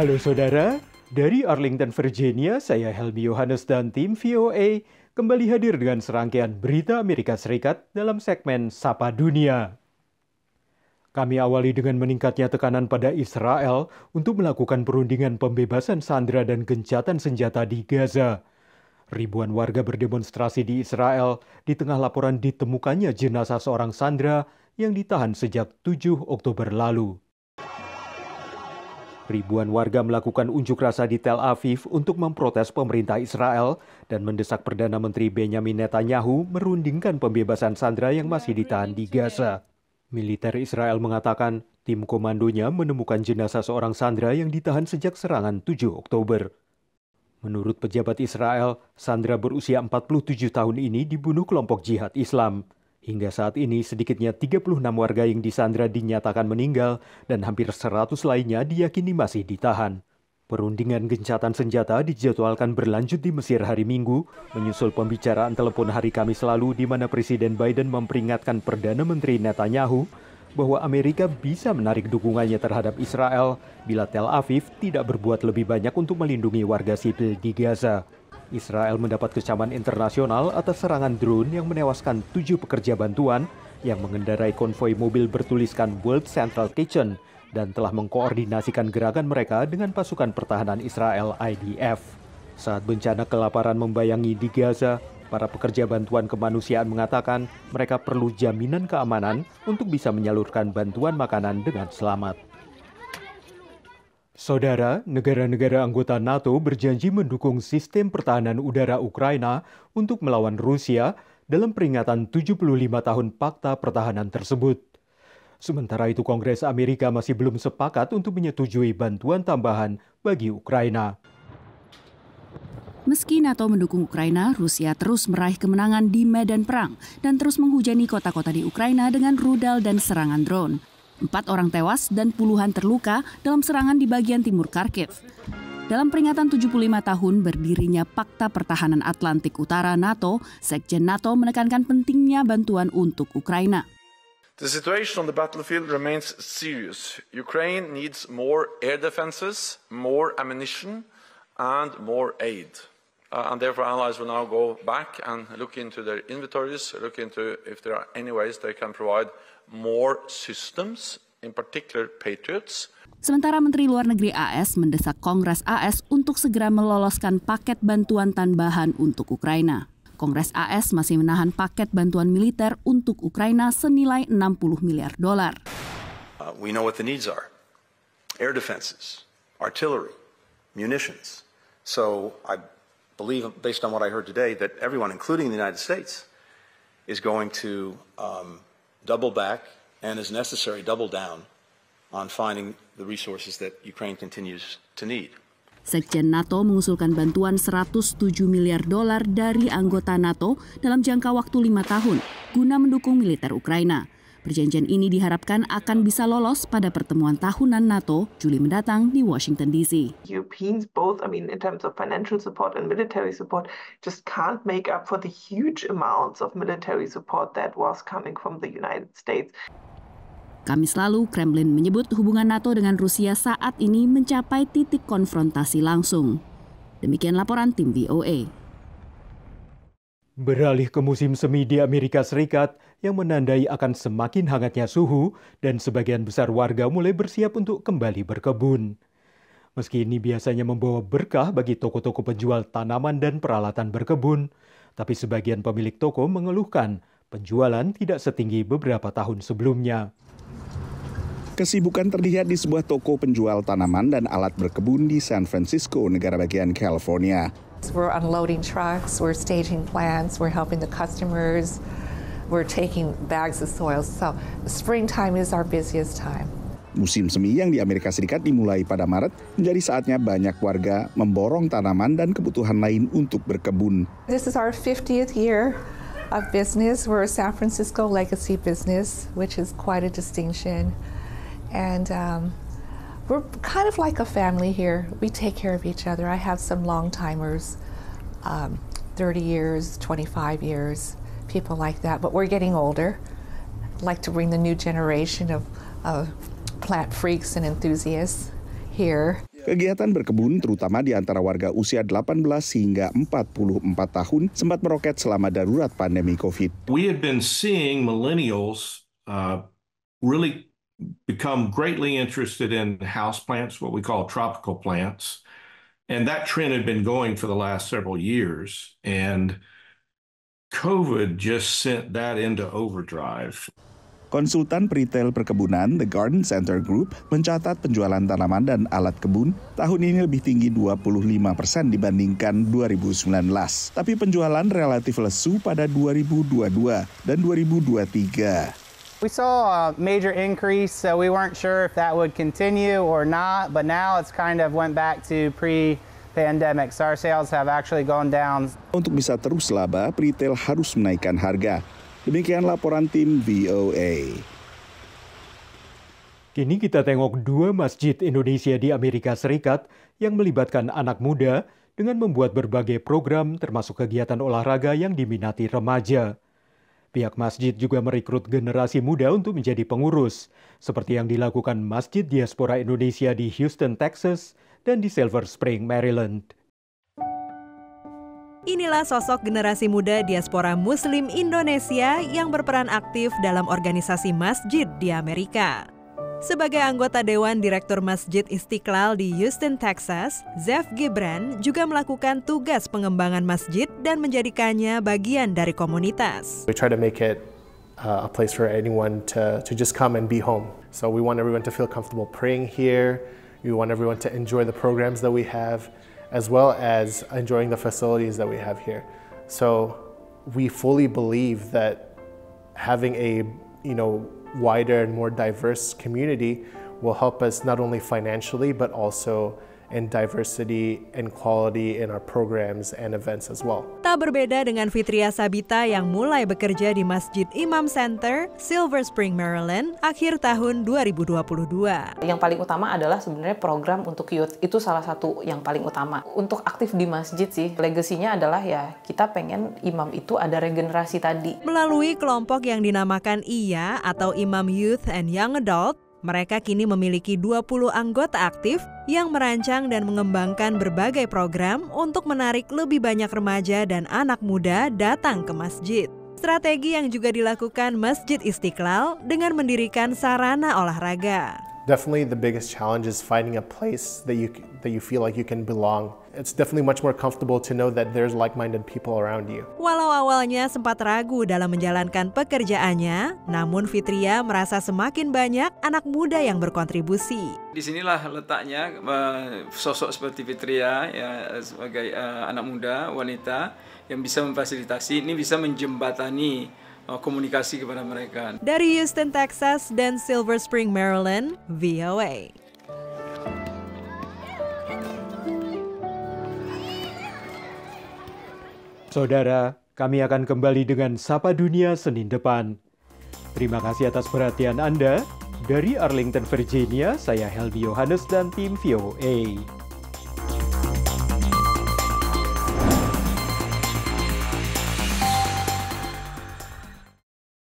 Halo saudara, dari Arlington, Virginia, saya Helmi Yohanes dan tim VOA kembali hadir dengan serangkaian berita Amerika Serikat dalam segmen Sapa Dunia. Kami awali dengan meningkatnya tekanan pada Israel untuk melakukan perundingan pembebasan sandera dan gencatan senjata di Gaza. Ribuan warga berdemonstrasi di Israel di tengah laporan ditemukannya jenazah seorang sandera yang ditahan sejak 7 Oktober lalu. Ribuan warga melakukan unjuk rasa di Tel Aviv untuk memprotes pemerintah Israel dan mendesak Perdana Menteri Benjamin Netanyahu merundingkan pembebasan Sandra yang masih ditahan di Gaza. Militer Israel mengatakan tim komandonya menemukan jenazah seorang Sandra yang ditahan sejak serangan 7 Oktober. Menurut pejabat Israel, Sandra berusia 47 tahun ini dibunuh kelompok jihad Islam. Hingga saat ini, sedikitnya 36 warga yang disandra dinyatakan meninggal dan hampir 100 lainnya diyakini masih ditahan. Perundingan gencatan senjata dijadwalkan berlanjut di Mesir hari Minggu, menyusul pembicaraan telepon hari Kamis lalu di mana Presiden Biden memperingatkan Perdana Menteri Netanyahu bahwa Amerika bisa menarik dukungannya terhadap Israel bila Tel Aviv tidak berbuat lebih banyak untuk melindungi warga sipil di Gaza. Israel mendapat kecaman internasional atas serangan drone yang menewaskan tujuh pekerja bantuan yang mengendarai konvoi mobil bertuliskan World Central Kitchen dan telah mengkoordinasikan gerakan mereka dengan pasukan pertahanan Israel IDF. Saat bencana kelaparan membayangi di Gaza, para pekerja bantuan kemanusiaan mengatakan mereka perlu jaminan keamanan untuk bisa menyalurkan bantuan makanan dengan selamat. Saudara, negara-negara anggota NATO berjanji mendukung sistem pertahanan udara Ukraina untuk melawan Rusia dalam peringatan 75 tahun Pakta Pertahanan tersebut. Sementara itu Kongres Amerika masih belum sepakat untuk menyetujui bantuan tambahan bagi Ukraina. Meski NATO mendukung Ukraina, Rusia terus meraih kemenangan di medan perang dan terus menghujani kota-kota di Ukraina dengan rudal dan serangan drone. Empat orang tewas dan puluhan terluka dalam serangan di bagian timur Kharkiv. Dalam peringatan 75 tahun berdirinya Pakta Pertahanan Atlantik Utara NATO, Sekjen NATO menekankan pentingnya bantuan untuk Ukraina. The situation on the battlefield remains serious. Ukraine needs more air defenses, more ammunition, and more aid. Uh, and therefore, allies will now go back and look into their inventories, look into if there are any ways they can provide more systems, in particular Patriots. Sementara Menteri Luar Negeri AS mendesak Kongres AS untuk segera meloloskan paket bantuan tambahan untuk Ukraina. Kongres AS masih menahan paket bantuan militer untuk Ukraina senilai 60 miliar dolar. Uh, we know what the needs are. Air defenses, artillery, munitions. So I believe, based on what I heard today, that everyone, including the United States, is going to um, double back and, as necessary, double down on finding the resources that Ukraine continues to need. Sekjen NATO mengusulkan bantuan 107 miliar dolar dari anggota NATO dalam jangka waktu lima tahun guna mendukung militer Ukraina. Perjanjian ini diharapkan akan bisa lolos pada pertemuan tahunan NATO Juli mendatang di Washington DC. Europeans both, Kamis lalu, Kremlin menyebut hubungan NATO dengan Rusia saat ini mencapai titik konfrontasi langsung. Demikian laporan tim VOA. Beralih ke musim semi di Amerika Serikat yang menandai akan semakin hangatnya suhu dan sebagian besar warga mulai bersiap untuk kembali berkebun. Meski ini biasanya membawa berkah bagi toko-toko penjual tanaman dan peralatan berkebun, tapi sebagian pemilik toko mengeluhkan penjualan tidak setinggi beberapa tahun sebelumnya. Kesibukan terlihat di sebuah toko penjual tanaman dan alat berkebun di San Francisco, negara bagian California. We're unloading trucks, we're staging plants, we're helping the customers, we're taking bags of soil. So springtime is our busiest time. Musim semi yang di Amerika Serikat dimulai pada Maret menjadi saatnya banyak warga memborong tanaman dan kebutuhan lain untuk berkebun. This is our 50th year of business. We're a San Francisco legacy business, which is quite a distinction and um, we're kind of like a family here. We take care of each other. I have some long timers, um, 30 years, 25 years, people like that. But we're getting older. I'd like to bring the new generation of, of plant freaks and enthusiasts here. Kegiatan berkebun terutama di antara warga usia 18 hingga 44 tahun sempat meroket selama darurat pandemi COVID. We have been seeing millennials uh, really become greatly interested in house plants, what we call tropical plants. And that trend had been going for the last several years. And COVID just sent that into overdrive. Konsultan peritel perkebunan The Garden Center Group mencatat penjualan tanaman dan alat kebun tahun ini lebih tinggi 25 persen dibandingkan 2019. Tapi penjualan relatif lesu pada 2022 dan 2023. We saw a major increase, so we weren't sure if that would continue or not, but now it's kind of went back to pre pandemic. So our sales have actually gone down. Untuk bisa terus laba, retail harus menaikkan harga. Demikian laporan tim VOA. Kini kita tengok dua masjid Indonesia di Amerika Serikat yang melibatkan anak muda dengan membuat berbagai program termasuk kegiatan olahraga yang diminati remaja. Pihak masjid juga merekrut generasi muda untuk menjadi pengurus, seperti yang dilakukan Masjid Diaspora Indonesia di Houston, Texas, dan di Silver Spring, Maryland. Inilah sosok generasi muda diaspora Muslim Indonesia yang berperan aktif dalam organisasi masjid di Amerika. Sebagai anggota Dewan Direktur Masjid Istiqlal di Houston, Texas, Zef Gibran juga melakukan tugas pengembangan masjid dan menjadikannya bagian dari komunitas. We try to make it uh, a place for anyone to, to just come and be home. So we want everyone to feel comfortable praying here. We want everyone to enjoy the programs that we have, as well as enjoying the facilities that we have here. So we fully believe that having a you know wider and more diverse community will help us not only financially, but also and diversity and quality in our programs and events as well. Tak berbeda dengan Fitria Sabita yang mulai bekerja di Masjid Imam Center, Silver Spring, Maryland, akhir tahun 2022. Yang paling utama adalah sebenarnya program untuk youth. Itu salah satu yang paling utama. Untuk aktif di masjid sih, legasinya adalah ya kita pengen imam itu ada regenerasi tadi. Melalui kelompok yang dinamakan Iya atau Imam Youth and Young Adult, mereka kini memiliki 20 anggota aktif yang merancang dan mengembangkan berbagai program untuk menarik lebih banyak remaja dan anak muda datang ke masjid. Strategi yang juga dilakukan Masjid Istiqlal dengan mendirikan sarana olahraga. Definitely the biggest challenge is finding a place that you that you feel like you can belong it's definitely much more comfortable to know that there's like-minded people around you. Walau awalnya sempat ragu dalam menjalankan pekerjaannya, namun Fitria merasa semakin banyak anak muda yang berkontribusi. Disinilah letaknya eh, sosok seperti Fitria ya, sebagai eh, anak muda wanita yang bisa memfasilitasi, ini bisa menjembatani eh, komunikasi kepada mereka. Dari Houston, Texas dan Silver Spring, Maryland, VOA. Saudara, kami akan kembali dengan Sapa Dunia Senin depan. Terima kasih atas perhatian Anda. Dari Arlington, Virginia, saya Helmi Yohanes dan tim VOA.